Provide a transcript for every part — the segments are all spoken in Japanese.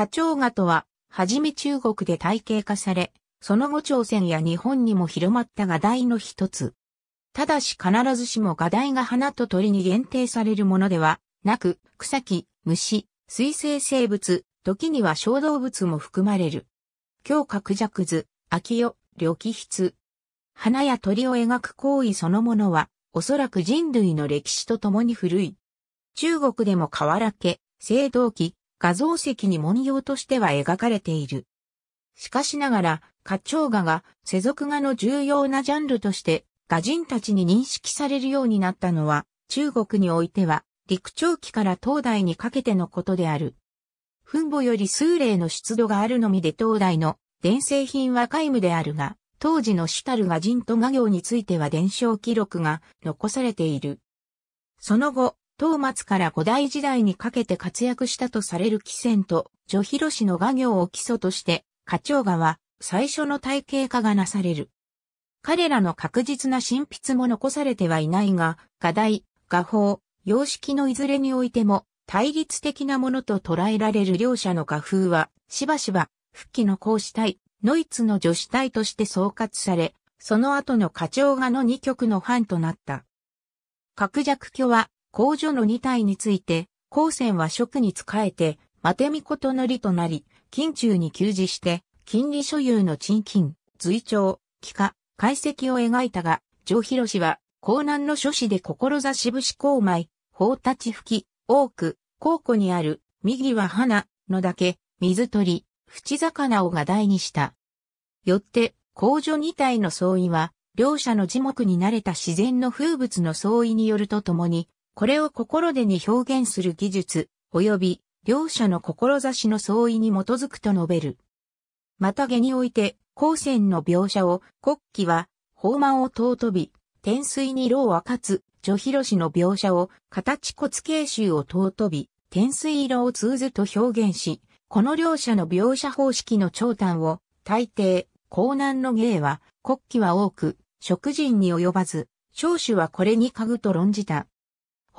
花鳥画とは、はじめ中国で体系化され、その後朝鮮や日本にも広まった画題の一つ。ただし必ずしも画題が花と鳥に限定されるものではなく、草木、虫、水生生物、時には小動物も含まれる。強角弱図、秋代、緑筆。花や鳥を描く行為そのものは、おそらく人類の歴史とともに古い。中国でも河原家、青銅器、画像石に文様としては描かれている。しかしながら、花鳥画が世俗画の重要なジャンルとして画人たちに認識されるようになったのは、中国においては陸長期から東大にかけてのことである。墳墓より数例の出土があるのみで東大の伝製品は皆無であるが、当時の主たる画人と画業については伝承記録が残されている。その後、東末から古代時代にかけて活躍したとされる貴船と、女広氏の画業を基礎として、課長画は最初の体系化がなされる。彼らの確実な新筆も残されてはいないが、画題、画法、様式のいずれにおいても、対立的なものと捉えられる両者の画風は、しばしば、復帰の講師体、ノイツの女子体として総括され、その後の課長画の2曲のンとなった。角弱巨は、工女の2体について、光線は職に仕えて、マテミコとのりとなり、近中に給仕して、金利所有の賃金、随調、帰化、解析を描いたが、上広氏は、江南の諸子で志節公米、法立吹き、多く、高庫にある、右は花、のだけ、水鳥、淵魚をが題にした。よって、工女二体の相違は、両者の樹木に慣れた自然の風物の相違によるとともに、これを心でに表現する技術、及び両者の志の相違に基づくと述べる。また下において、光線の描写を、国旗は、宝満を尊び、天水に老はかつ、女広氏の描写を、形骨形州を尊び、天水色を通ずと表現し、この両者の描写方式の長短を、大抵、江南の芸は、国旗は多く、食人に及ばず、少主はこれに家具と論じた。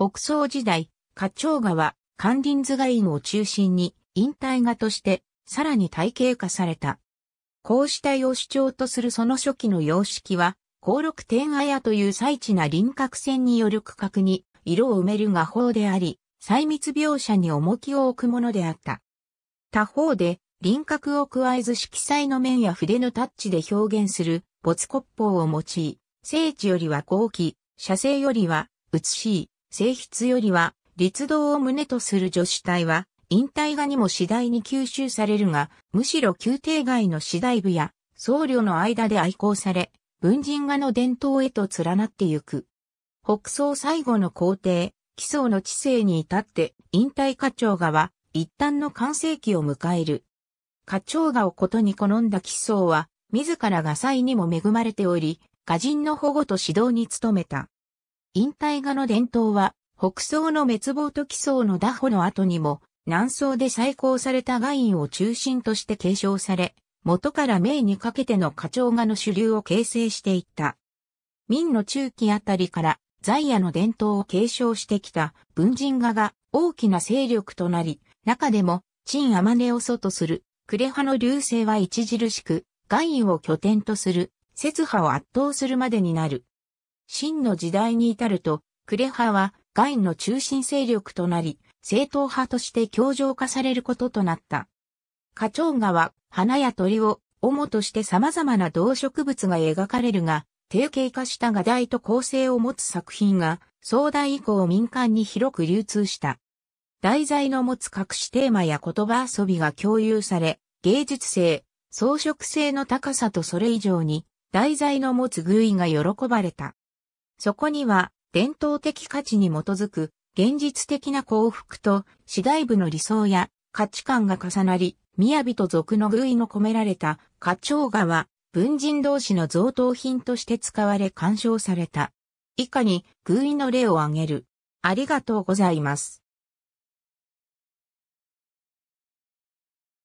北宋時代、花鳥画は、関林図画院を中心に、引退画として、さらに体系化された。こうした様主張とするその初期の様式は、高禄天綾という最地な輪郭線による区画に色を埋める画法であり、細密描写に重きを置くものであった。他方で、輪郭を加えず色彩の面や筆のタッチで表現する没骨法を用い、聖地よりは後期、写生よりは、美しい、性質よりは、立道を旨とする女子体は、引退画にも次第に吸収されるが、むしろ宮廷外の次第部や僧侶の間で愛好され、文人画の伝統へと連なってゆく。北宋最後の皇帝、奇想の知性に至って、引退課長画は、一旦の完成期を迎える。課長画をことに好んだ奇想は、自ら画祭にも恵まれており、画人の保護と指導に努めた。引退画の伝統は、北宋の滅亡と奇想の打破の後にも、南宋で再興された画院を中心として継承され、元から明にかけての花鳥画の主流を形成していった。明の中期あたりから、在野の伝統を継承してきた文人画が大きな勢力となり、中でも、陳天音を祖とする、呉派の流星は著しく、外院を拠点とする、節派を圧倒するまでになる。真の時代に至ると、クレ派はンの中心勢力となり、正統派として強情化されることとなった。花鳥画は花や鳥を主として様々な動植物が描かれるが、定型化した画題と構成を持つ作品が、壮大以降民間に広く流通した。題材の持つ隠しテーマや言葉遊びが共有され、芸術性、装飾性の高さとそれ以上に、題材の持つ偶意が喜ばれた。そこには伝統的価値に基づく現実的な幸福と次第部の理想や価値観が重なり、雅と俗の意の込められた花鳥画は文人同士の贈答品として使われ鑑賞された。以下に、偶意の例を挙げる。ありがとうございます。